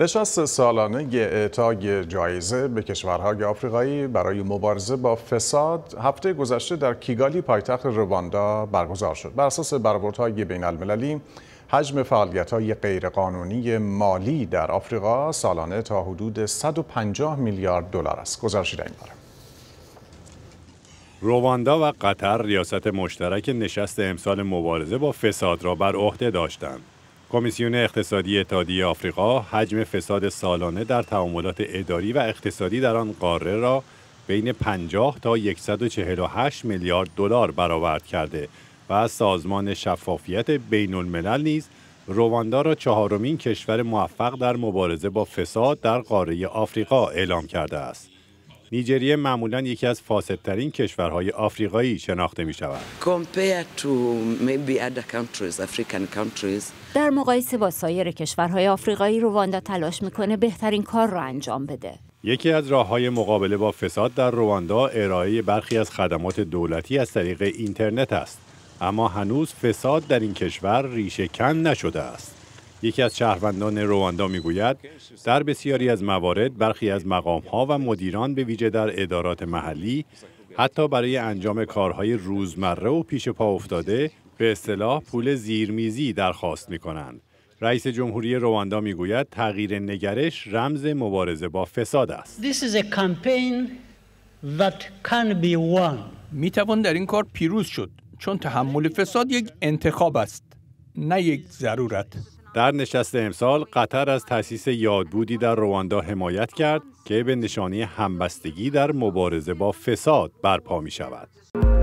نشست سالانه اعطای جایزه به کشورهای آفریقایی برای مبارزه با فساد هفته گذشته در کیگالی پایتخت رواندا برگزار شد بر اساس برآوردهای بین المللی حجم فعالیت های غیرقانونی مالی در آفریقا سالانه تا حدود 150 میلیارد دلار است گزارش این باره رواندا و قطر ریاست مشترک نشست امسال مبارزه با فساد را بر عهده داشتند کمیسیون اقتصادی اتحادیه آفریقا حجم فساد سالانه در تعاملات اداری و اقتصادی در آن قاره را بین 50 تا 148 میلیارد دلار برآورد کرده و از سازمان شفافیت بین الملل نیز رواندا را چهارمین کشور موفق در مبارزه با فساد در قاره آفریقا اعلام کرده است. نیجریه معمولا یکی از فاسدترین کشورهای آفریقایی شناخته می شود. در مقایسه با سایر کشورهای آفریقایی رواندا تلاش میکنه بهترین کار را انجام بده. یکی از راه های مقابله با فساد در رواندا ارائه برخی از خدمات دولتی از طریق اینترنت است. اما هنوز فساد در این کشور ریشه کن نشده است. یکی از شهروندان رواندا میگوید در بسیاری از موارد برخی از مقامها و مدیران به ویژه در ادارات محلی حتی برای انجام کارهای روزمره و پیش پا افتاده به اصطلاح پول زیرمیزی درخواست می کنند. رئیس جمهوری رواندا میگوید تغییر نگرش رمز مبارزه با فساد است. This می توان در این کار پیروز شد چون تحمل فساد یک انتخاب است نه یک ضرورت. در نشست امسال قطر از تأسیس یادبودی در رواندا حمایت کرد که به نشانی همبستگی در مبارزه با فساد برپا می شود.